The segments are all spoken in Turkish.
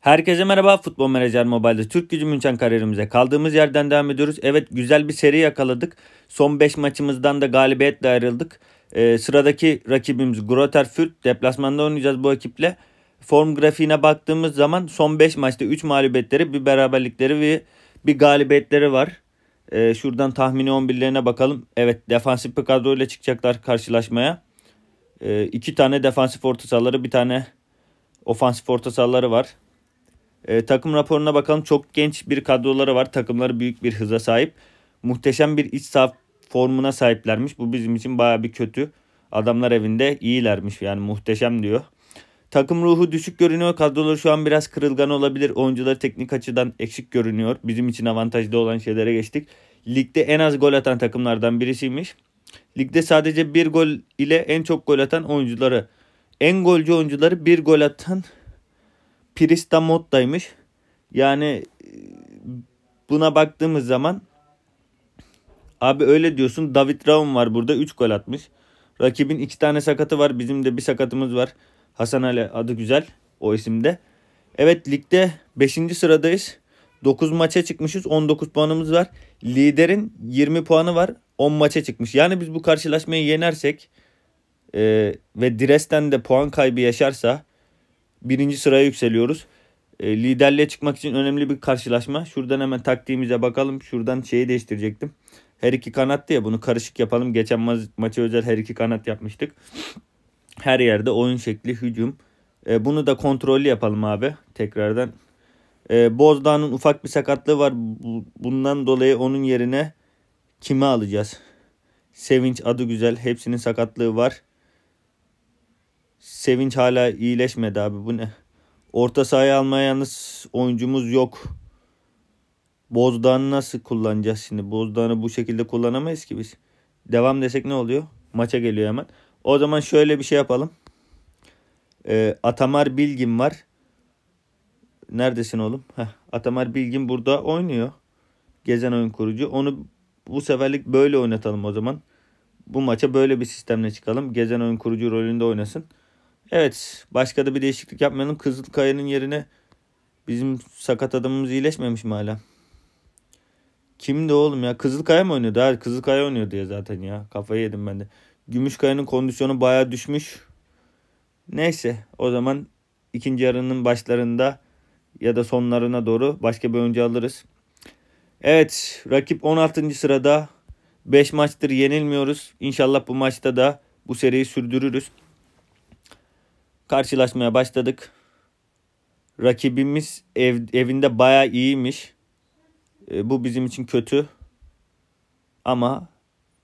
Herkese merhaba Futbol Menajer Mobile'de Türk Gücü München kariyerimize kaldığımız yerden devam ediyoruz. Evet güzel bir seri yakaladık. Son 5 maçımızdan da galibiyetle ayrıldık. Ee, sıradaki rakibimiz Groter Fürth. Deplasmanda oynayacağız bu ekiple. Form grafiğine baktığımız zaman son 5 maçta 3 mağlubiyetleri, bir beraberlikleri ve bir galibiyetleri var. Ee, şuradan tahmini 11'lerine bakalım. Evet defansif bir kadroyla çıkacaklar karşılaşmaya. Ee, iki tane defansif orta sahaları, bir tane ofansif orta sahaları var. E, takım raporuna bakalım. Çok genç bir kadroları var. Takımları büyük bir hıza sahip. Muhteşem bir iç saha formuna sahiplermiş. Bu bizim için baya bir kötü. Adamlar evinde iyilermiş yani muhteşem diyor. Takım ruhu düşük görünüyor. kadroları şu an biraz kırılgan olabilir. Oyuncular teknik açıdan eksik görünüyor. Bizim için avantajlı olan şeylere geçtik. Ligde en az gol atan takımlardan birisiymiş. Ligde sadece bir gol ile en çok gol atan oyuncuları. En golcü oyuncuları bir gol atan Prista moddaymış. Yani buna baktığımız zaman abi öyle diyorsun David Raum var burada 3 gol atmış. Rakibin 2 tane sakatı var. Bizim de bir sakatımız var. Hasan Ali adı güzel o isimde. Evet ligde 5. sıradayız. 9 maça çıkmışız. 19 puanımız var. Liderin 20 puanı var. 10 maça çıkmış. Yani biz bu karşılaşmayı yenersek e, ve Dresden de puan kaybı yaşarsa birinci sıraya yükseliyoruz. E, liderliğe çıkmak için önemli bir karşılaşma. Şuradan hemen taktiğimize bakalım. Şuradan şeyi değiştirecektim. Her iki kanattı ya bunu karışık yapalım. Geçen ma- maça özel her iki kanat yapmıştık. Her yerde oyun şekli hücum. E, bunu da kontrollü yapalım abi. Tekrardan. E, Bozdağ'ın ufak bir sakatlığı var. Bundan dolayı onun yerine kimi alacağız? Sevinç adı güzel. Hepsinin sakatlığı var. Sevinç hala iyileşmedi abi bu ne? Orta sahaya almaya yalnız oyuncumuz yok. Bozdan'ı nasıl kullanacağız şimdi? Bozdan'ı bu şekilde kullanamayız ki biz. Devam desek ne oluyor? Maça geliyor hemen. O zaman şöyle bir şey yapalım. Ee, Atamar Bilgin var. Neredesin oğlum? Heh, Atamar Bilgin burada oynuyor. Gezen oyun kurucu. Onu bu seferlik böyle oynatalım o zaman. Bu maça böyle bir sistemle çıkalım. Gezen oyun kurucu rolünde oynasın. Evet başka da bir değişiklik yapmayalım. Kızılkaya'nın yerine bizim sakat adamımız iyileşmemiş mi hala? Kimdi oğlum ya? Kızılkaya mı oynuyordu? Hayır Kızılkaya oynuyordu ya zaten ya. Kafayı yedim ben de. Gümüşkaya'nın kondisyonu baya düşmüş. Neyse o zaman ikinci yarının başlarında ya da sonlarına doğru başka bir oyuncu alırız. Evet rakip 16. sırada 5 maçtır yenilmiyoruz. İnşallah bu maçta da bu seriyi sürdürürüz karşılaşmaya başladık. Rakibimiz ev, evinde baya iyiymiş. E, bu bizim için kötü. Ama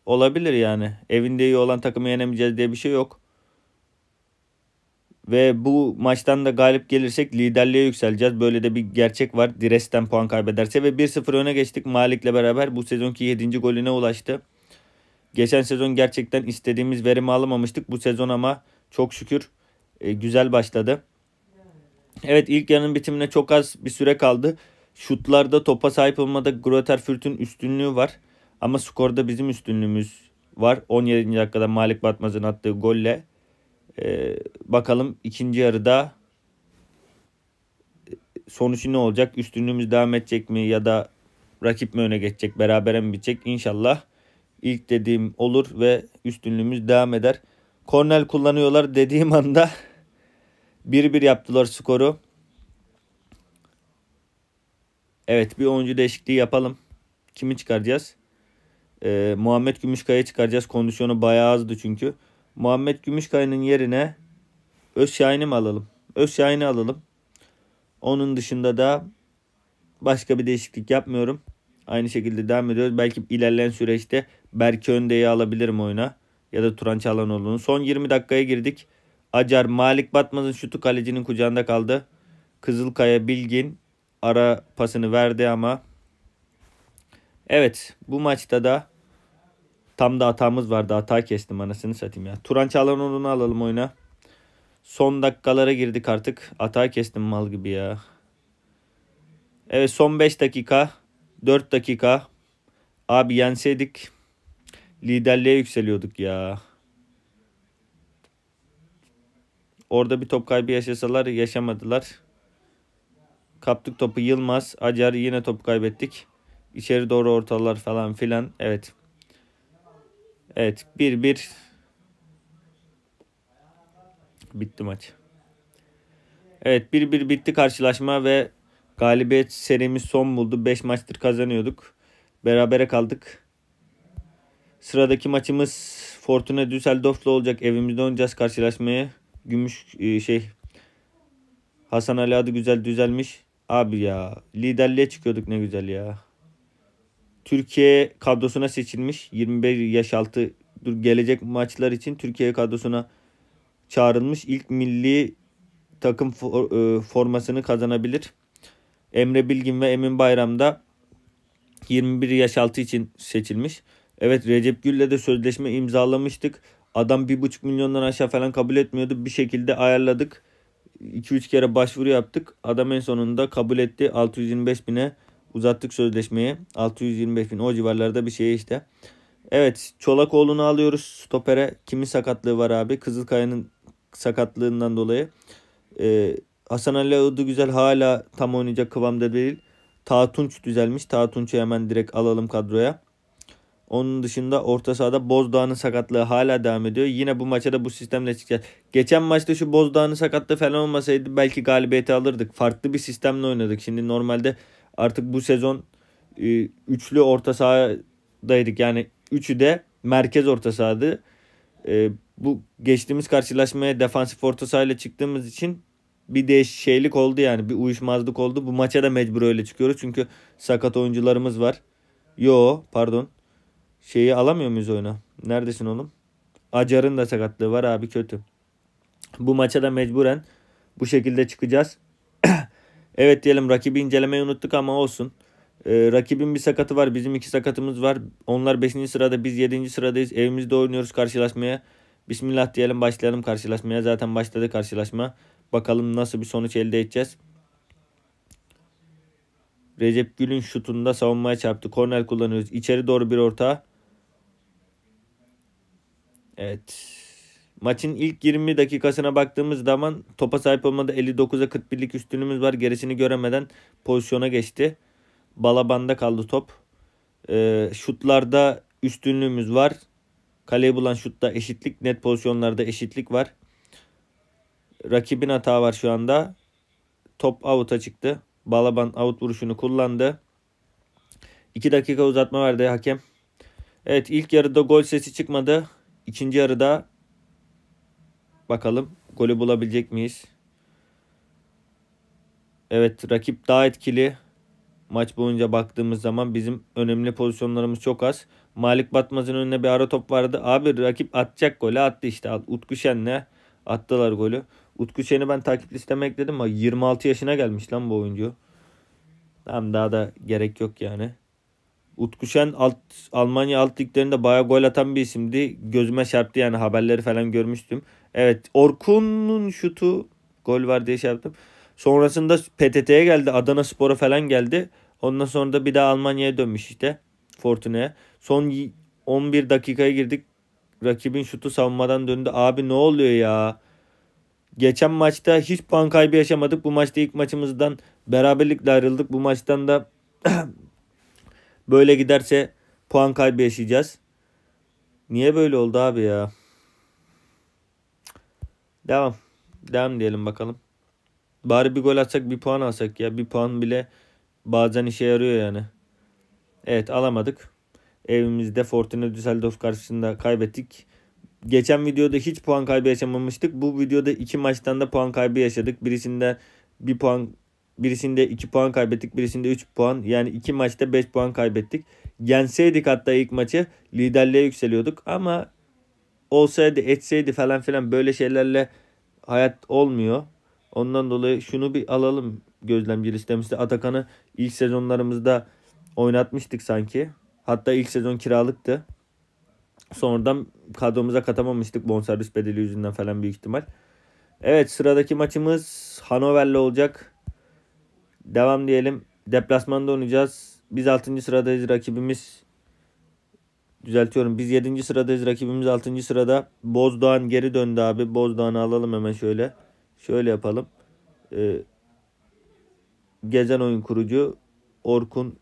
olabilir yani. Evinde iyi olan takımı yenemeyeceğiz diye bir şey yok. Ve bu maçtan da galip gelirsek liderliğe yükseleceğiz. Böyle de bir gerçek var. Dires'ten puan kaybederse ve 1-0 öne geçtik Malik'le beraber. Bu sezonki 7. golüne ulaştı. Geçen sezon gerçekten istediğimiz verimi alamamıştık. Bu sezon ama çok şükür e, güzel başladı. Evet ilk yarının bitimine çok az bir süre kaldı. Şutlarda topa sahip olmada Groter Fürth'ün üstünlüğü var. Ama skorda bizim üstünlüğümüz var. 17. dakikada Malik Batmaz'ın attığı golle. Ee, bakalım ikinci yarıda sonucu ne olacak? Üstünlüğümüz devam edecek mi ya da rakip mi öne geçecek? Berabere mi bitecek? İnşallah ilk dediğim olur ve üstünlüğümüz devam eder. Kornel kullanıyorlar dediğim anda 1-1 yaptılar skoru. Evet bir oyuncu değişikliği yapalım. Kimi çıkaracağız? Ee, Muhammed Gümüşkaya çıkaracağız. Kondisyonu bayağı azdı çünkü. Muhammed Gümüşkaya'nın yerine Özşahin'i mi alalım? Özşahin'i alalım. Onun dışında da başka bir değişiklik yapmıyorum. Aynı şekilde devam ediyoruz. Belki ilerleyen süreçte Berke Önde'yi alabilirim oyuna ya da Turan Çağlanoğlu'nun. Son 20 dakikaya girdik. Acar, Malik Batmaz'ın şutu kalecinin kucağında kaldı. Kızılkaya Bilgin ara pasını verdi ama evet bu maçta da tam da hatamız vardı. Hata kestim anasını satayım ya. Turan Çağlanoğlu'nu alalım oyuna. Son dakikalara girdik artık. Hata kestim mal gibi ya. Evet son 5 dakika. 4 dakika. Abi yenseydik liderliğe yükseliyorduk ya. Orada bir top kaybı yaşasalar yaşamadılar. Kaptık topu Yılmaz. Acar yine top kaybettik. İçeri doğru ortalar falan filan. Evet. Evet 1-1. Bitti maç. Evet 1-1 bitti karşılaşma ve galibiyet serimiz son buldu. 5 maçtır kazanıyorduk. Berabere kaldık. Sıradaki maçımız Fortuna Düsseldorf'la olacak. Evimizde oynayacağız karşılaşmaya. Gümüş e, şey Hasan Ali adı güzel düzelmiş. Abi ya liderliğe çıkıyorduk ne güzel ya. Türkiye kadrosuna seçilmiş. 21 yaş altı dur gelecek maçlar için Türkiye kadrosuna çağrılmış. İlk milli takım for, e, formasını kazanabilir. Emre Bilgin ve Emin Bayram da 21 yaş altı için seçilmiş. Evet Recep Gül'le de sözleşme imzalamıştık. Adam 1,5 milyondan aşağı falan kabul etmiyordu. Bir şekilde ayarladık. 2-3 kere başvuru yaptık. Adam en sonunda kabul etti. 625 bine uzattık sözleşmeyi. 625 bin o civarlarda bir şey işte. Evet Çolakoğlu'nu alıyoruz stopere. Kimin sakatlığı var abi? Kızılkaya'nın sakatlığından dolayı. Ee, Hasan Ali Udu Güzel hala tam oynayacak kıvamda değil. Tatunç düzelmiş. Tatunç'u hemen direkt alalım kadroya. Onun dışında orta sahada Bozdağ'ın sakatlığı hala devam ediyor. Yine bu maça da bu sistemle çıkacağız. Geçen maçta şu Bozdağ'ın sakatlığı falan olmasaydı belki galibiyeti alırdık. Farklı bir sistemle oynadık. Şimdi normalde artık bu sezon e, üçlü orta sahadaydık. Yani üçü de merkez orta sahadı. E, bu geçtiğimiz karşılaşmaya defansif orta sahayla çıktığımız için bir değişiklik oldu yani bir uyuşmazlık oldu. Bu maça da mecbur öyle çıkıyoruz çünkü sakat oyuncularımız var. Yo pardon şeyi alamıyor muyuz oyuna? Neredesin oğlum? Acar'ın da sakatlığı var abi kötü. Bu maça da mecburen bu şekilde çıkacağız. evet diyelim rakibi incelemeyi unuttuk ama olsun. Ee, rakibin bir sakatı var. Bizim iki sakatımız var. Onlar 5. sırada biz 7. sıradayız. Evimizde oynuyoruz karşılaşmaya. Bismillah diyelim başlayalım karşılaşmaya. Zaten başladı karşılaşma. Bakalım nasıl bir sonuç elde edeceğiz. Recep Gül'ün şutunda savunmaya çarptı. Korner kullanıyoruz. İçeri doğru bir orta. Evet. Maçın ilk 20 dakikasına baktığımız zaman topa sahip olmada 59'a 41'lik üstünlüğümüz var. Gerisini göremeden pozisyona geçti. Balabanda kaldı top. E, şutlarda üstünlüğümüz var. Kaleyi bulan şutta eşitlik. Net pozisyonlarda eşitlik var. Rakibin hata var şu anda. Top out'a çıktı. Balaban out vuruşunu kullandı. 2 dakika uzatma verdi hakem. Evet ilk yarıda gol sesi çıkmadı. İkinci yarıda bakalım golü bulabilecek miyiz? Evet rakip daha etkili. Maç boyunca baktığımız zaman bizim önemli pozisyonlarımız çok az. Malik Batmaz'ın önüne bir ara top vardı. Abi rakip atacak golü attı işte. Utku Şen'le attılar golü. Utku Şen'i ben takip listeme ekledim ama 26 yaşına gelmiş lan bu oyuncu. Tamam daha da gerek yok yani. Utku Şen alt, Almanya alt liglerinde bayağı gol atan bir isimdi. Gözüme çarptı yani haberleri falan görmüştüm. Evet Orkun'un şutu gol var diye şey yaptım. Sonrasında PTT'ye geldi. Adana Spor'a falan geldi. Ondan sonra da bir daha Almanya'ya dönmüş işte. Fortuna'ya. Son 11 dakikaya girdik. Rakibin şutu savunmadan döndü. Abi ne oluyor ya? Geçen maçta hiç puan kaybı yaşamadık. Bu maçta ilk maçımızdan beraberlikle ayrıldık. Bu maçtan da Böyle giderse puan kaybı yaşayacağız. Niye böyle oldu abi ya? Devam. Devam diyelim bakalım. Bari bir gol atsak bir puan alsak ya. Bir puan bile bazen işe yarıyor yani. Evet alamadık. Evimizde Fortuna Düsseldorf karşısında kaybettik. Geçen videoda hiç puan kaybı yaşamamıştık. Bu videoda iki maçtan da puan kaybı yaşadık. Birisinde bir puan Birisinde 2 puan kaybettik, birisinde 3 puan. Yani 2 maçta 5 puan kaybettik. Yenseydik hatta ilk maçı liderliğe yükseliyorduk ama olsaydı, etseydi falan filan böyle şeylerle hayat olmuyor. Ondan dolayı şunu bir alalım gözlemci listemizde. Atakan'ı ilk sezonlarımızda oynatmıştık sanki. Hatta ilk sezon kiralıktı. Sonradan kadromuza katamamıştık bonservis bedeli yüzünden falan büyük ihtimal. Evet sıradaki maçımız Hanover'le olacak. Devam diyelim. Deplasmanda oynayacağız. Biz 6. sıradayız rakibimiz. Düzeltiyorum. Biz 7. sıradayız. Rakibimiz 6. sırada. Bozdoğan geri döndü abi. Bozdoğan'ı alalım hemen şöyle. Şöyle yapalım. Ee, gezen oyun kurucu Orkun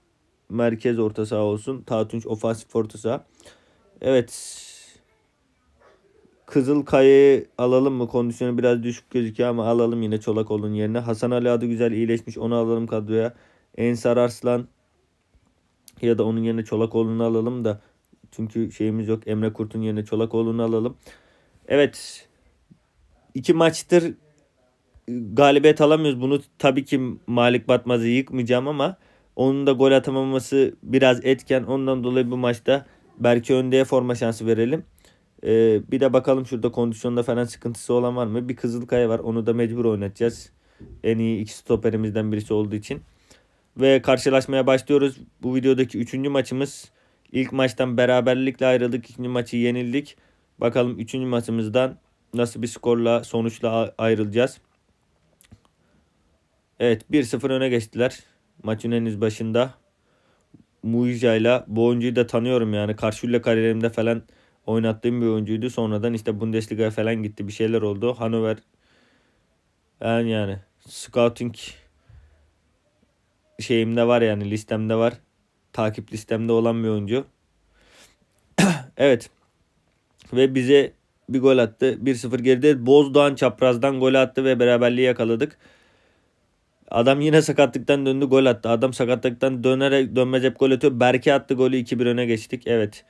merkez orta saha olsun. Tatunç ofansif orta saha. Evet Kızılkaya'yı alalım mı? Kondisyonu biraz düşük gözüküyor ama alalım yine Çolakoğlu'nun yerine. Hasan Ali adı güzel iyileşmiş. Onu alalım kadroya. Ensar Arslan ya da onun yerine Çolakoğlu'nu alalım da çünkü şeyimiz yok. Emre Kurt'un yerine Çolakoğlu'nu alalım. Evet. iki maçtır galibiyet alamıyoruz. Bunu tabii ki Malik Batmaz'ı yıkmayacağım ama onun da gol atamaması biraz etken. Ondan dolayı bu maçta belki öndeye forma şansı verelim. Ee, bir de bakalım şurada kondisyonda falan sıkıntısı olan var mı? Bir Kızılkaya var. Onu da mecbur oynatacağız. En iyi iki stoperimizden birisi olduğu için. Ve karşılaşmaya başlıyoruz. Bu videodaki üçüncü maçımız. İlk maçtan beraberlikle ayrıldık. İkinci maçı yenildik. Bakalım üçüncü maçımızdan nasıl bir skorla sonuçla ayrılacağız. Evet 1-0 öne geçtiler. Maçın henüz başında. Muija ile bu da tanıyorum yani. Karşıyla kariyerimde falan oynattığım bir oyuncuydu. Sonradan işte Bundesliga'ya falan gitti. Bir şeyler oldu. Hanover, yani, yani scouting şeyimde var yani listemde var. Takip listemde olan bir oyuncu. evet. Ve bize bir gol attı. 1-0 geride Bozdoğan çaprazdan gol attı ve beraberliği yakaladık. Adam yine sakatlıktan döndü gol attı. Adam sakatlıktan dönerek dönmez hep gol atıyor. Berke attı golü 2-1 öne geçtik. Evet.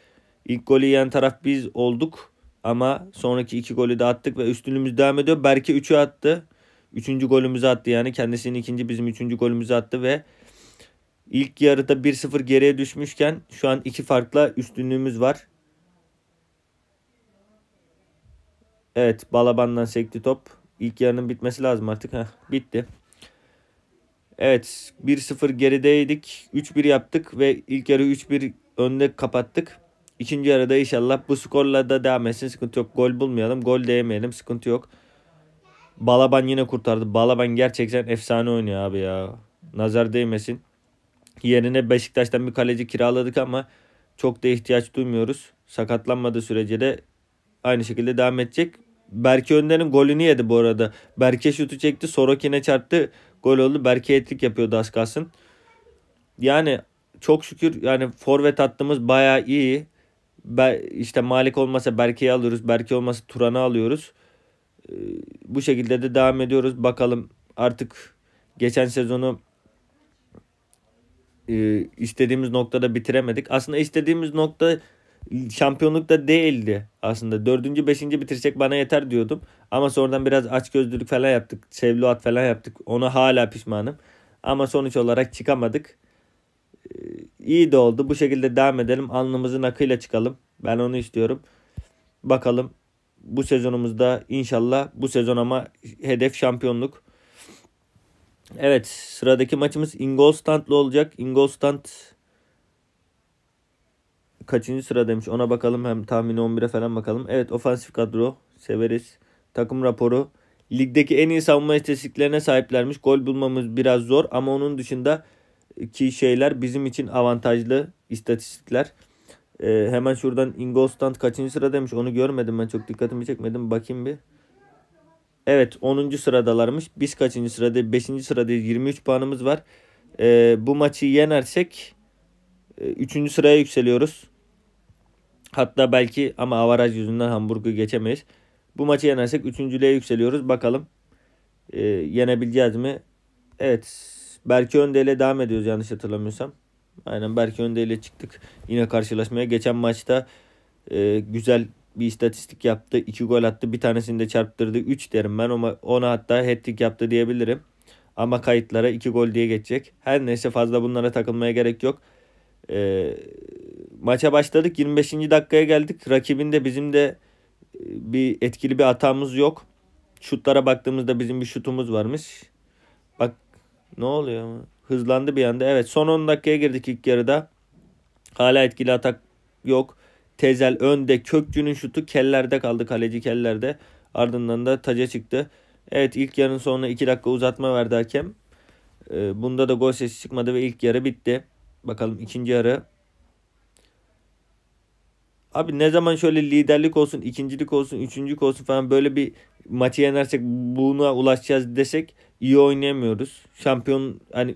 İlk golü yiyen taraf biz olduk. Ama sonraki iki golü de attık ve üstünlüğümüz devam ediyor. Berke 3'ü attı. Üçüncü golümüzü attı yani. Kendisinin ikinci bizim üçüncü golümüzü attı ve ilk yarıda 1-0 geriye düşmüşken şu an iki farkla üstünlüğümüz var. Evet Balaban'dan sekti top. İlk yarının bitmesi lazım artık. Heh, bitti. Evet 1-0 gerideydik. 3-1 yaptık ve ilk yarı 3-1 önde kapattık. İkinci yarıda inşallah bu skorla da devam etsin. Sıkıntı yok. Gol bulmayalım. Gol de Sıkıntı yok. Balaban yine kurtardı. Balaban gerçekten efsane oynuyor abi ya. Nazar değmesin. Yerine Beşiktaş'tan bir kaleci kiraladık ama çok da ihtiyaç duymuyoruz. Sakatlanmadığı sürece de aynı şekilde devam edecek. Berke Önder'in golünü yedi bu arada. Berke şutu çekti. Sorokin'e çarptı. Gol oldu. Berke etlik yapıyordu az kalsın. Yani çok şükür yani forvet attığımız baya iyi işte Malik olmasa Berke'yi alıyoruz. Berke olmasa Turan'ı alıyoruz. Ee, bu şekilde de devam ediyoruz. Bakalım artık geçen sezonu e, istediğimiz noktada bitiremedik. Aslında istediğimiz nokta şampiyonluk da değildi aslında. Dördüncü, beşinci bitirecek bana yeter diyordum. Ama sonradan biraz aç açgözlülük falan yaptık. Sevluat falan yaptık. Ona hala pişmanım. Ama sonuç olarak çıkamadık. Ee, iyi de oldu. Bu şekilde devam edelim. Alnımızın akıyla çıkalım. Ben onu istiyorum. Bakalım bu sezonumuzda inşallah bu sezon ama hedef şampiyonluk. Evet sıradaki maçımız Ingolstadt'lı olacak. Ingolstadt kaçıncı sıra demiş ona bakalım hem tahmini 11'e falan bakalım. Evet ofansif kadro severiz. Takım raporu. Ligdeki en iyi savunma istatistiklerine sahiplermiş. Gol bulmamız biraz zor ama onun dışında ki şeyler bizim için avantajlı istatistikler. Ee, hemen şuradan Ingolstadt kaçıncı sıra demiş onu görmedim ben çok dikkatimi çekmedim bakayım bir. Evet 10. sıradalarmış. Biz kaçıncı sırada? 5. sıradayız. 23 puanımız var. Ee, bu maçı yenersek 3. E, sıraya yükseliyoruz. Hatta belki ama avaraj yüzünden Hamburg'u geçemeyiz. Bu maçı yenersek 3.lüğe yükseliyoruz. Bakalım e, yenebileceğiz mi? Evet Berke Önde ile devam ediyoruz yanlış hatırlamıyorsam. Aynen Berke Önde ile çıktık yine karşılaşmaya. Geçen maçta e, güzel bir istatistik yaptı. 2 gol attı. Bir tanesini de çarptırdı. 3 derim ben ama ona hatta hat-trick yaptı diyebilirim. Ama kayıtlara 2 gol diye geçecek. Her neyse fazla bunlara takılmaya gerek yok. E, maça başladık. 25. dakikaya geldik. Rakibin de bizim de e, bir etkili bir hatamız yok. Şutlara baktığımızda bizim bir şutumuz varmış. Ne oluyor? Hızlandı bir anda. Evet son 10 dakikaya girdik ilk yarıda. Hala etkili atak yok. Tezel önde. Kökçü'nün şutu kellerde kaldı. Kaleci kellerde. Ardından da taca çıktı. Evet ilk yarın sonra 2 dakika uzatma verdi hakem. Ee, bunda da gol sesi çıkmadı ve ilk yarı bitti. Bakalım ikinci yarı. Abi ne zaman şöyle liderlik olsun, ikincilik olsun, üçüncülük olsun falan böyle bir maçı yenersek buna ulaşacağız desek iyi oynayamıyoruz. Şampiyon hani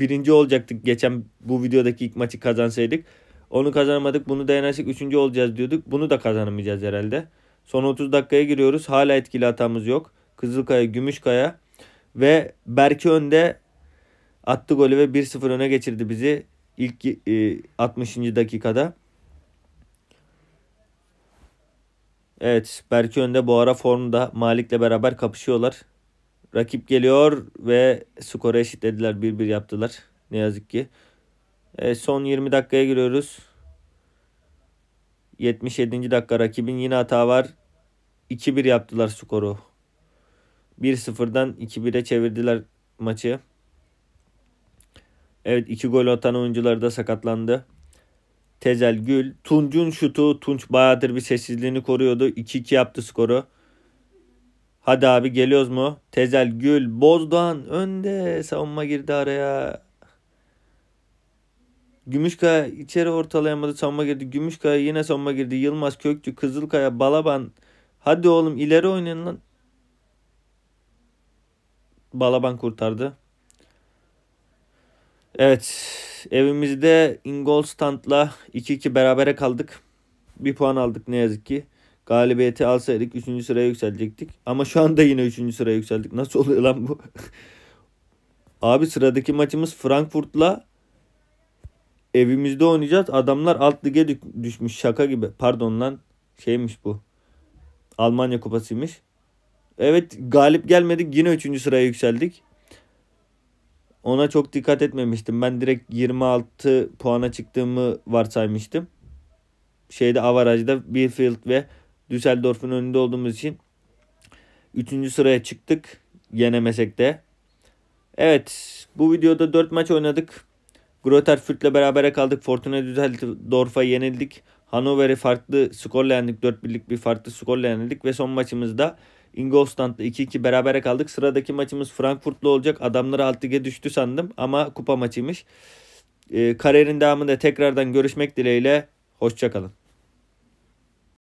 birinci olacaktık geçen bu videodaki ilk maçı kazansaydık. Onu kazanamadık. Bunu dayanırsak üçüncü olacağız diyorduk. Bunu da kazanamayacağız herhalde. Son 30 dakikaya giriyoruz. Hala etkili hatamız yok. Kızılkaya, Gümüşkaya ve Berke önde attı golü ve 1-0 öne geçirdi bizi ilk e, 60. dakikada. Evet Berke önde bu ara formda Malik'le beraber kapışıyorlar. Rakip geliyor ve skoru eşitlediler. 1-1 yaptılar. Ne yazık ki. E, son 20 dakikaya giriyoruz. 77. dakika rakibin yine hata var. 2-1 yaptılar skoru. 1-0'dan 2-1'e çevirdiler maçı. Evet 2 gol atan oyuncular da sakatlandı. Tezel Gül. Tunç'un şutu. Tunç bayağıdır bir sessizliğini koruyordu. 2-2 yaptı skoru. Hadi abi geliyoruz mu? Tezel Gül Bozdoğan önde. Savunma girdi araya. Gümüşkaya içeri ortalayamadı. Savunma girdi. Gümüşkaya yine savunma girdi. Yılmaz Kökçü, Kızılkaya, Balaban. Hadi oğlum ileri oynayın lan. Balaban kurtardı. Evet. Evimizde Ingolstadt'la 2-2 berabere kaldık. Bir puan aldık ne yazık ki galibiyeti alsaydık 3. sıraya yükselecektik. Ama şu anda yine 3. sıraya yükseldik. Nasıl oluyor lan bu? Abi sıradaki maçımız Frankfurt'la evimizde oynayacağız. Adamlar alt lige düşmüş şaka gibi. Pardon lan şeymiş bu. Almanya kupasıymış. Evet galip gelmedik yine 3. sıraya yükseldik. Ona çok dikkat etmemiştim. Ben direkt 26 puana çıktığımı varsaymıştım. Şeyde avarajda Bielefeld ve Düsseldorf'un önünde olduğumuz için 3. sıraya çıktık. Yenemesek de. Evet bu videoda 4 maç oynadık. Grotter Fürth'le berabere kaldık. Fortuna Düsseldorf'a yenildik. Hanover'i farklı skorla yendik. 4 birlik bir farklı skorla yenildik. Ve son maçımızda Ingolstadt'la 2-2 berabere kaldık. Sıradaki maçımız Frankfurt'la olacak. Adamları alt lige düştü sandım ama kupa maçıymış. E, ee, kariyerin devamında tekrardan görüşmek dileğiyle. Hoşçakalın.